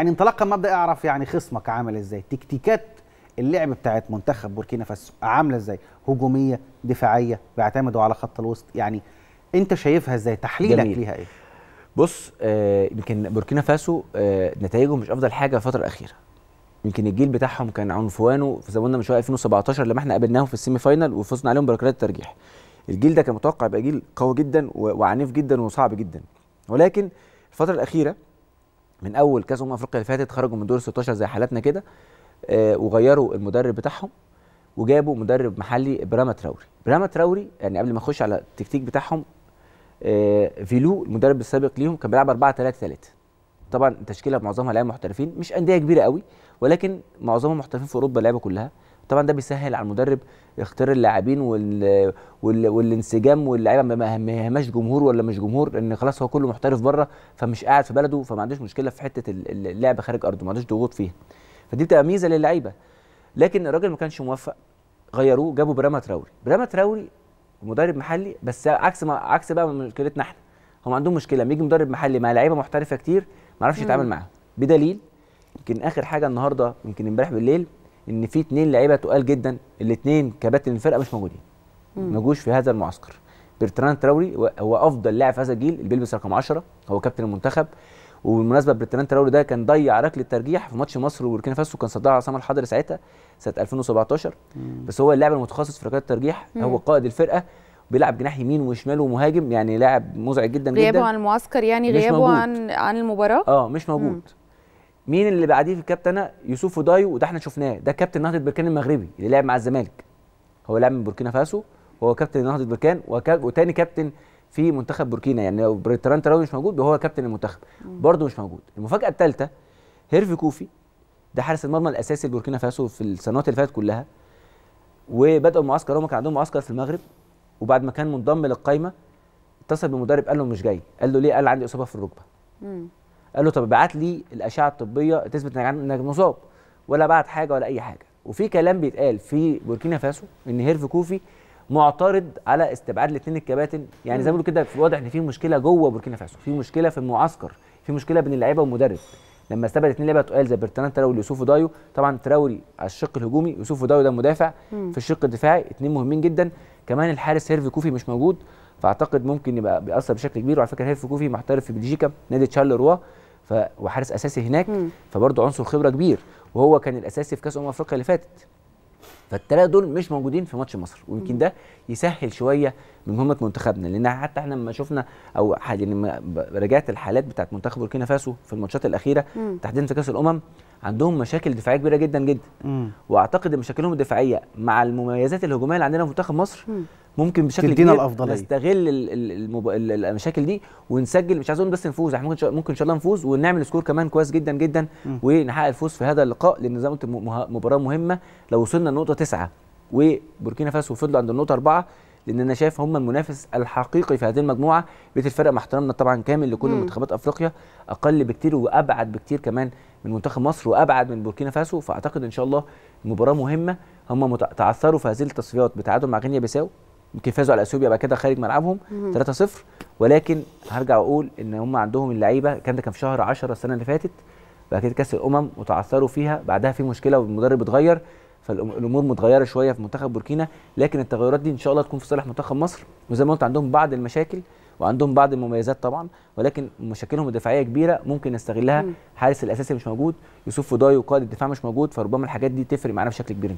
يعني انطلاقا مبدا اعرف يعني خصمك عامل ازاي تكتيكات اللعب بتاعت منتخب بوركينا فاسو عامله ازاي هجوميه دفاعيه بيعتمدوا على خط الوسط يعني انت شايفها ازاي تحليلك جميل. ليها ايه بص آه، يمكن آه بوركينا فاسو آه نتائجهم مش افضل حاجه الفتره الاخيره يمكن الجيل بتاعهم كان عنفوانه في زمننا مش من شويه 2017 لما احنا قابلناهم في السيمي فاينل وفزنا عليهم بركلات الترجيح الجيل ده كان متوقع يبقى جيل قوي جدا وعنيف جدا وصعب جدا ولكن الفتره الاخيره من اول كاس امم افريقيا اللي فاتت خرجوا من دور 16 زي حالاتنا كده آه وغيروا المدرب بتاعهم وجابوا مدرب محلي براما تراوري براما تراوري يعني قبل ما اخش على التكتيك بتاعهم آه فيلو المدرب السابق ليهم كان بيلعب 4 3 3 طبعا التشكيله معظمها لعيبه محترفين مش انديه كبيره قوي ولكن معظمهم محترفين في اوروبا اللعيبه كلها طبعا ده بيسهل على المدرب اختيار اللاعبين وال... وال... والانسجام واللعيبه ما يهماش جمهور ولا مش جمهور لان خلاص هو كله محترف بره فمش قاعد في بلده فما عندوش مشكله في حته اللعب خارج ارضه ما عندوش ضغوط فيها فدي بتبقى ميزه للعيبه لكن الراجل ما كانش موفق غيروه جابوا براما تراوري براما تراوري مدرب محلي بس عكس ما عكس بقى مشكلتنا احنا هم عندهم مشكله لما يجي مدرب محلي مع لعيبه محترفه كتير ما يعرفش يتعامل معاهم بدليل يمكن اخر حاجه النهارده يمكن امبارح بالليل ان في اثنين لعيبه تقال جدا الاثنين كباتن الفرقه مش موجودين ما جوش في هذا المعسكر برتران تراوري هو افضل لاعب في هذا الجيل اللي بيلبس رقم 10 هو كابتن المنتخب وبالمناسبه برتران تراوري ده كان ضيع ركله الترجيح في ماتش مصر وبوركينا فاسو كان صدها عصام الحضري ساعتها سنه 2017 مم. بس هو اللاعب المتخصص في ركلات الترجيح مم. هو قائد الفرقه بيلعب جناح يمين وشمال ومهاجم يعني لاعب مزعج جدا جدا غيابه عن المعسكر يعني غيابه عن عن المباراه اه مش موجود مم. مين اللي بعديه في الكابتنه يوسف فودايو وده احنا شفناه ده كابتن نهضه بركان المغربي اللي لعب مع الزمالك هو لعب من بوركينا فاسو وهو كابتن نهضه بركان وتاني كابتن في منتخب بوركينا يعني لو بريتران تراوي مش موجود هو كابتن المنتخب برضه مش موجود المفاجاه الثالثه هيرفي كوفي ده حارس المرمى الاساسي لبوركينا فاسو في السنوات اللي فاتت كلها وبداوا المعسكر هم كان عندهم معسكر في المغرب وبعد ما كان منضم للقايمه اتصل بمدرب قال له مش جاي قال له ليه قال عندي اصابه في الركبه قال له طب ابعت لي الاشعه الطبيه تثبت انك مصاب ولا بعت حاجه ولا اي حاجه وفي كلام بيتقال في بوركينا فاسو ان هيرف كوفي معترض على استبعاد الاثنين الكباتن يعني زي ما بيقولوا كده واضح ان في مشكله جوه بوركينا فاسو في مشكله في المعسكر في مشكله بين اللعيبه والمدرب لما استبعد اثنين لعيبه تقال زي برتنان تراوري ويوسوف دايو طبعا تراوري على الشق الهجومي يوسوف دايو ده مدافع في الشق الدفاعي اثنين مهمين جدا كمان الحارس هيرفي كوفي مش موجود فاعتقد ممكن يبقى بيأثر بشكل كبير وعلى فكره هيفي كوفي محترف في بلجيكا نادي روا ف... وحارس اساسي هناك فبرضه عنصر خبره كبير وهو كان الاساسي في كاس امم افريقيا اللي فاتت فالثلاثه دول مش موجودين في ماتش مصر ويمكن ده يسهل شويه من مهمه منتخبنا لان حتى احنا لما شفنا او يعني لما رجعت الحالات بتاعت منتخب بوركينا فاسو في الماتشات الاخيره تحديدا في كاس الامم عندهم مشاكل دفاعيه كبيره جدا جدا مم. واعتقد ان مشاكلهم الدفاعيه مع المميزات الهجوميه اللي عندنا في منتخب مصر ممكن بشكل كبير الأفضلية. نستغل المب... المشاكل دي ونسجل مش عايز اقول بس نفوز احنا ممكن ممكن ان شاء الله نفوز ونعمل سكور كمان كويس جدا جدا مم. ونحقق الفوز في هذا اللقاء لان زي ما قلت مباراه مهمه لو وصلنا لنقطه تسعه وبوركينا فاسو فضلوا عند النقطه اربعه لان انا شايف هم المنافس الحقيقي في هذه المجموعه بيت الفرق مع احترامنا طبعا كامل لكل منتخبات افريقيا اقل بكتير وابعد بكتير كمان من منتخب مصر وابعد من بوركينا فاسو فاعتقد ان شاء الله مباراه مهمه هم تعثروا في هذه التصفيات بتعادل مع غينيا بيساو يمكن فازوا على اثيوبيا بعد كده خارج ملعبهم 3-0 ولكن هرجع اقول ان هم عندهم اللعيبه كان ده كان في شهر 10 السنه اللي فاتت بعد كده كاس الامم وتعثروا فيها بعدها في مشكله والمدرب اتغير فالامور متغيره شويه في منتخب بوركينا لكن التغيرات دي ان شاء الله تكون في صالح منتخب مصر وزي ما قلت عندهم بعض المشاكل وعندهم بعض المميزات طبعا ولكن مشاكلهم الدفاعيه كبيره ممكن نستغلها حارس الاساسي مش موجود يوسف فضاي وقائد الدفاع مش موجود فربما الحاجات دي تفرق معانا بشكل كبير